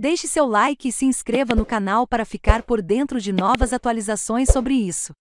Deixe seu like e se inscreva no canal para ficar por dentro de novas atualizações sobre isso.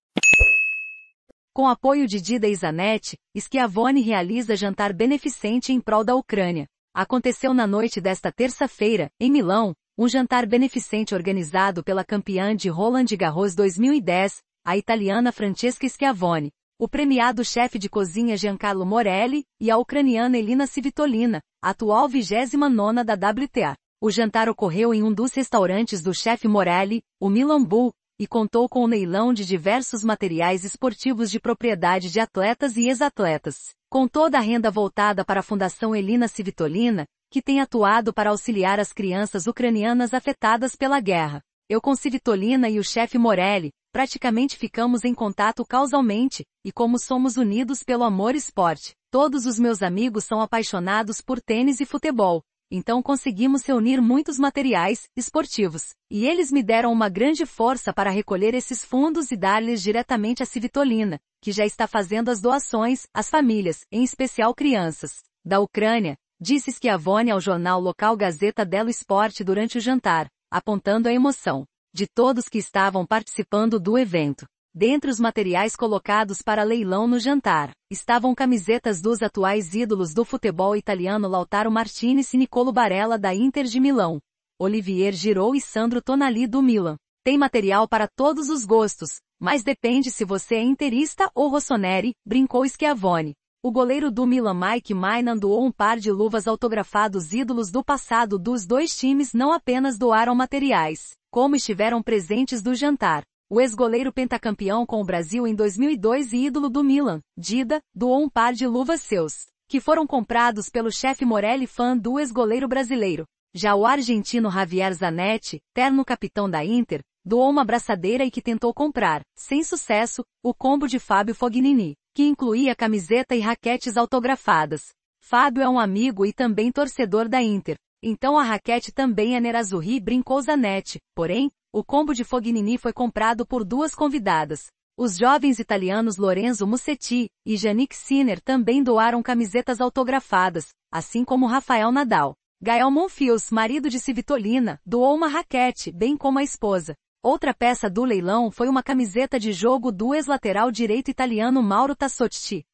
Com apoio de Dida e Zanetti, Schiavone realiza jantar beneficente em prol da Ucrânia. Aconteceu na noite desta terça-feira, em Milão, um jantar beneficente organizado pela campeã de Roland Garros 2010, a italiana Francesca Schiavone, o premiado chefe de cozinha Giancarlo Morelli e a ucraniana Elina Svitolina, atual 29 da WTA. O jantar ocorreu em um dos restaurantes do chefe Morelli, o Milambu, e contou com o leilão de diversos materiais esportivos de propriedade de atletas e ex-atletas. Com toda a renda voltada para a Fundação Elina Civitolina, que tem atuado para auxiliar as crianças ucranianas afetadas pela guerra. Eu com Civitolina e o chefe Morelli, praticamente ficamos em contato causalmente, e como somos unidos pelo amor esporte. Todos os meus amigos são apaixonados por tênis e futebol, então conseguimos reunir muitos materiais esportivos, e eles me deram uma grande força para recolher esses fundos e dar-lhes diretamente a Civitolina, que já está fazendo as doações às famílias, em especial crianças, da Ucrânia, disse Schiavone ao jornal local Gazeta dello Sport durante o jantar, apontando a emoção de todos que estavam participando do evento. Dentre os materiais colocados para leilão no jantar, estavam camisetas dos atuais ídolos do futebol italiano Lautaro Martinez e Nicolo Barella da Inter de Milão, Olivier Giroud e Sandro Tonali do Milan. Tem material para todos os gostos, mas depende se você é interista ou rossoneri, brincou Schiavone. O goleiro do Milan Mike Mainan doou um par de luvas autografados ídolos do passado dos dois times não apenas doaram materiais, como estiveram presentes do jantar. O ex-goleiro pentacampeão com o Brasil em 2002 e ídolo do Milan, Dida, doou um par de luvas seus, que foram comprados pelo chefe Morelli fã do ex-goleiro brasileiro. Já o argentino Javier Zanetti, terno capitão da Inter, doou uma braçadeira e que tentou comprar, sem sucesso, o combo de Fábio Fognini, que incluía camiseta e raquetes autografadas. Fábio é um amigo e também torcedor da Inter, então a raquete também é nerazzurri brincou Zanetti, porém, o combo de Fognini foi comprado por duas convidadas. Os jovens italianos Lorenzo Musetti e Janik Sinner também doaram camisetas autografadas, assim como Rafael Nadal. Gael Monfils, marido de Civitolina, doou uma raquete, bem como a esposa. Outra peça do leilão foi uma camiseta de jogo do ex-lateral direito italiano Mauro Tassotti.